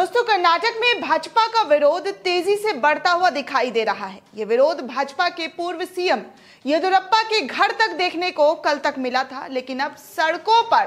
दोस्तों कर्नाटक में भाजपा का विरोध तेजी से बढ़ता हुआ दिखाई दे रहा है ये विरोध भाजपा के पूर्व सीएम येदुरप्पा के घर तक देखने को कल तक मिला था लेकिन अब सड़कों पर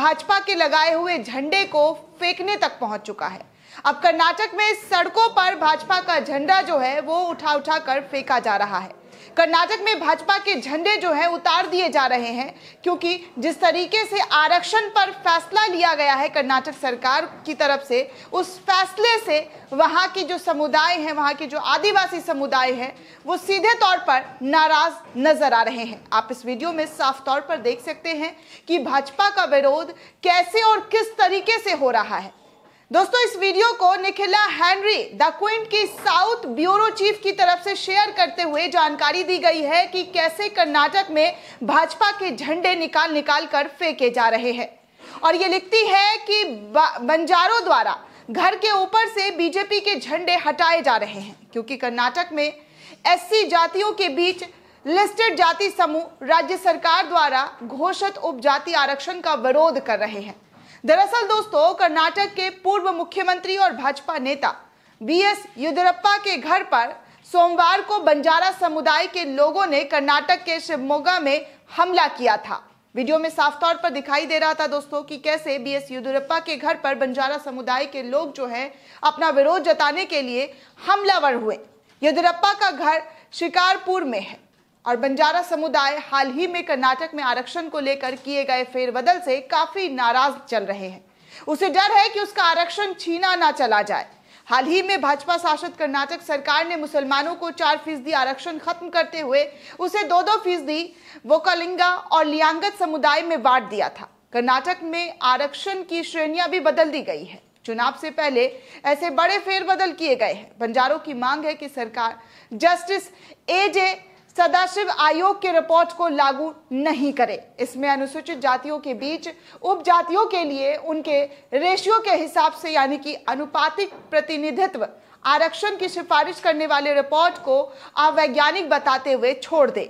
भाजपा के लगाए हुए झंडे को फेंकने तक पहुंच चुका है अब कर्नाटक में सड़कों पर भाजपा का झंडा जो है वो उठा उठा कर फेंका जा रहा है कर्नाटक में भाजपा के झंडे जो है उतार दिए जा रहे हैं क्योंकि जिस तरीके से आरक्षण पर फैसला लिया गया है कर्नाटक सरकार की तरफ से उस फैसले से वहाँ के जो समुदाय है वहाँ के जो आदिवासी समुदाय है वो सीधे तौर पर नाराज नजर आ रहे हैं आप इस वीडियो में साफ तौर पर देख सकते हैं कि भाजपा का विरोध कैसे और किस तरीके से हो रहा है दोस्तों इस वीडियो को निखिला हेनरी द क्विंट की साउथ ब्यूरो चीफ की तरफ से शेयर करते हुए जानकारी दी गई है कि कैसे कर्नाटक में भाजपा के झंडे निकाल निकाल कर फेंके जा रहे हैं और ये लिखती है कि बंजारों द्वारा घर के ऊपर से बीजेपी के झंडे हटाए जा रहे हैं क्योंकि कर्नाटक में एससी जातियों के बीच लिस्टेड जाति समूह राज्य सरकार द्वारा घोषित उपजाति आरक्षण का विरोध कर रहे हैं दरअसल दोस्तों कर्नाटक के पूर्व मुख्यमंत्री और भाजपा नेता बी एस येदियुरप्पा के घर पर सोमवार को बंजारा समुदाय के लोगों ने कर्नाटक के शिवमोगा में हमला किया था वीडियो में साफ तौर पर दिखाई दे रहा था दोस्तों कि कैसे बी एस येदुरप्पा के घर पर बंजारा समुदाय के लोग जो हैं अपना विरोध जताने के लिए हमलावर हुए येदुरप्पा का घर शिकारपुर में है और बंजारा समुदाय हाल ही में कर्नाटक में आरक्षण को लेकर किए गए फेरबदल से काफी नाराज चल रहे हैं उसे डर है कि उसका आरक्षण छीना ना चला जाए हाल ही में भाजपा शासित कर्नाटक सरकार ने मुसलमानों को चार फीसदी आरक्षण खत्म करते हुए उसे दो दो फीसदी वोकलिंगा और लियांगत समुदाय में बांट दिया था कर्नाटक में आरक्षण की श्रेणियां भी बदल दी गई है चुनाव से पहले ऐसे बड़े फेरबदल किए गए हैं बंजारों की मांग है कि सरकार जस्टिस ए जे सदाशिव आयोग की रिपोर्ट को लागू नहीं करे इसमें अनुसूचित जातियों के बीच उपजातियों के लिए उनके रेशियो के हिसाब से यानी कि अनुपातिक प्रतिनिधित्व आरक्षण की सिफारिश करने वाली रिपोर्ट को अवैज्ञानिक बताते हुए छोड़ दे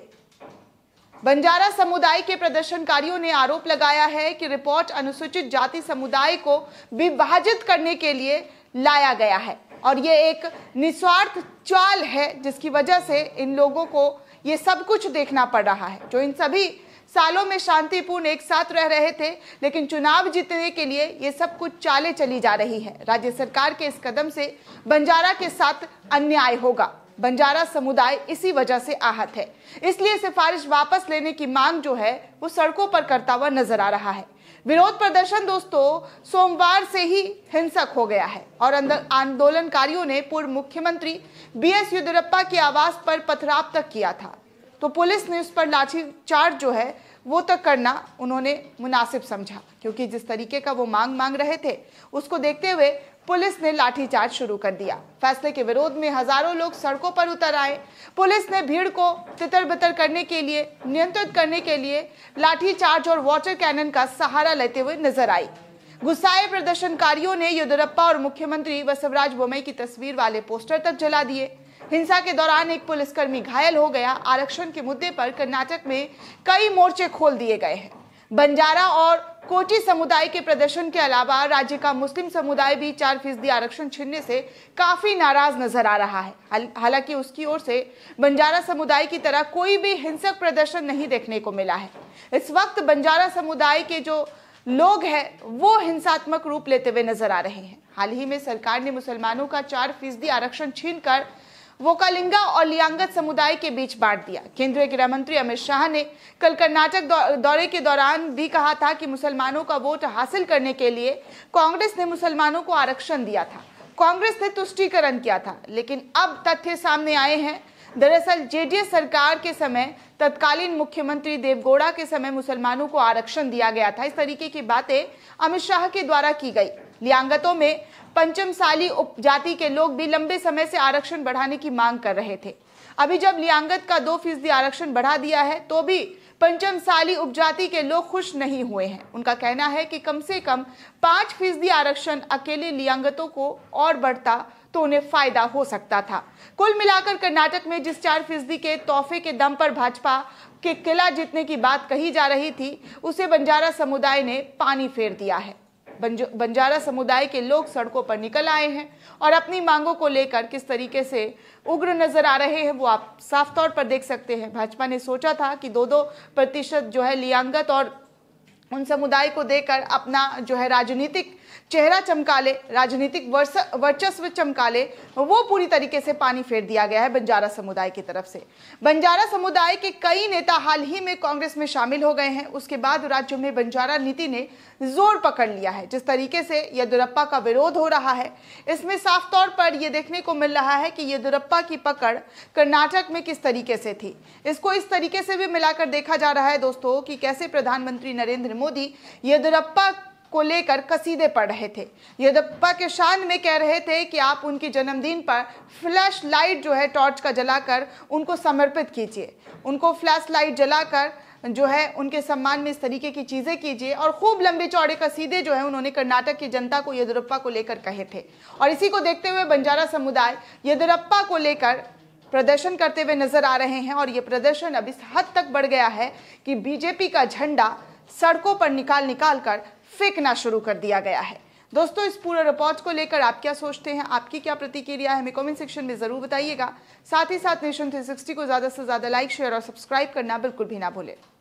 बंजारा समुदाय के प्रदर्शनकारियों ने आरोप लगाया है कि रिपोर्ट अनुसूचित जाति समुदाय को विभाजित करने के लिए लाया गया है और ये एक निस्वार्थ चाल है जिसकी वजह से इन लोगों को ये सब कुछ देखना पड़ रहा है जो इन सभी सालों में शांतिपूर्ण एक साथ रह रहे थे लेकिन चुनाव जीतने के लिए ये सब कुछ चाले चली जा रही है राज्य सरकार के इस कदम से बंजारा के साथ अन्याय होगा बंजारा समुदाय इसी वजह से आहत है इसलिए सिफारिश वापस लेने की मांग जो है वो सड़कों पर करता हुआ नजर आ रहा है विरोध प्रदर्शन दोस्तों सोमवार से ही हिंसक हो गया है और अंदर आंदोलनकारियों ने पूर्व मुख्यमंत्री बी एस येदुरप्पा के आवास पर पथराव तक किया था तो पुलिस ने उस पर लाठीचार्ज जो है वो तक तो करना उन्होंने मुनासिब समझा क्योंकि जिस तरीके का वो मांग मांग रहे थे उसको देखते हुए पुलिस ने लाठीचार्ज शुरू कर दिया फैसले के विरोध में हजारों लोग सड़कों पर उतर आए पुलिस ने भीड़ को तितर बितर करने के लिए नियंत्रित करने के लिए लाठीचार्ज और वाटर कैनन का सहारा लेते हुए नजर आई गुस्साए प्रदर्शनकारियों ने येदुरप्पा और मुख्यमंत्री बसवराज बोमई की तस्वीर वाले पोस्टर तक जला दिए हिंसा के दौरान एक पुलिसकर्मी घायल हो गया आरक्षण के मुद्दे पर कर्नाटक में कई मोर्चे खोल दिए गए हैं बंजारा और कोची समुदाय के प्रदर्शन के अलावा राज्य का मुस्लिम समुदाय भी चार फीसदी आरक्षण छीनने से काफी नाराज नजर आ रहा है हालांकि उसकी ओर से बंजारा समुदाय की तरह कोई भी हिंसक प्रदर्शन नहीं देखने को मिला है इस वक्त बंजारा समुदाय के जो लोग हैं वो हिंसात्मक रूप लेते हुए नजर आ रहे हैं हाल ही में सरकार ने मुसलमानों का चार फीसदी आरक्षण छीन कर वोकालिंगा और लियांगत समुदाय के बीच बांट दिया केंद्रीय गृह मंत्री अमित शाह ने कल कर्नाटक दौरे के दौरान भी कहा था कि मुसलमानों का वोट हासिल करने के लिए कांग्रेस ने मुसलमानों को आरक्षण दिया था कांग्रेस ने तुष्टीकरण किया था लेकिन अब तथ्य सामने आए हैं दरअसल जेडीएस सरकार के समय तत्कालीन मुख्यमंत्री देवगौड़ा के समय मुसलमानों को आरक्षण दिया गया था इस तरीके की बातें अमित शाह के द्वारा की गई लियांगतों में पंचमसाली उपजाति के लोग भी लंबे समय से आरक्षण बढ़ाने की मांग कर रहे थे अभी जब लियांगत का दो फीसदी आरक्षण बढ़ा दिया है तो भी पंचमसाली उपजाति के लोग खुश नहीं हुए हैं उनका कहना है कि कम से कम पाँच फीसदी आरक्षण अकेले लियांगतों को और बढ़ता तो उन्हें फायदा हो सकता था कुल मिलाकर कर्नाटक में जिस चार फीसदी के तोहफे के दम पर भाजपा के किला जीतने की बात कही जा रही थी उसे बंजारा समुदाय ने पानी फेर दिया है बंजारा समुदाय के लोग सड़कों पर निकल आए हैं और अपनी मांगों को लेकर किस तरीके से उग्र नजर आ रहे हैं वो आप साफ तौर पर देख सकते हैं भाजपा ने सोचा था कि दो दो प्रतिशत जो है लियांगत और उन समुदाय को देकर अपना जो है राजनीतिक चेहरा चमका ले राजनीतिक वर्चस्व चमका ले वो पूरी तरीके से पानी फेर दिया गया है बंजारा समुदाय की तरफ से बंजारा समुदाय के कई नेता हाल ही में कांग्रेस में शामिल हो गए हैं उसके बाद राज्य में बंजारा नीति ने जोर पकड़ लिया है जिस तरीके से येदुरप्पा का विरोध हो रहा है इसमें साफ तौर पर यह देखने को मिल रहा है कि येदुरप्पा की पकड़ कर्नाटक में किस तरीके से थी इसको इस तरीके से भी मिलाकर देखा जा रहा है दोस्तों कि कैसे प्रधानमंत्री नरेंद्र मोदी येदुरप्पा को लेकर कसीदे पढ़ रहे थे येदप्पा के शान में कह रहे थे कि आप उनके जन्मदिन पर फ्लैश लाइट जो है टॉर्च का जलाकर उनको समर्पित कीजिए उनको फ्लैश लाइट जलाकर जो है उनके सम्मान में इस तरीके की चीज़ें कीजिए और खूब लंबे चौड़े कसीदे जो है उन्होंने कर्नाटक की जनता को येदुरप्पा को लेकर कहे थे और इसी को देखते हुए बंजारा समुदाय येदुरप्पा को लेकर प्रदर्शन करते हुए नजर आ रहे हैं और ये प्रदर्शन अब इस हद तक बढ़ गया है कि बीजेपी का झंडा सड़कों पर निकाल निकाल कर फेंकना शुरू कर दिया गया है दोस्तों इस पूरे रिपोर्ट को लेकर आप क्या सोचते हैं आपकी क्या प्रतिक्रिया है हमें कमेंट सेक्शन में ज़रूर बताइएगा साथ ही साथ नेशन थ्री सिक्सटी को ज़्यादा से ज़्यादा लाइक शेयर और सब्सक्राइब करना बिल्कुल भी ना भूलें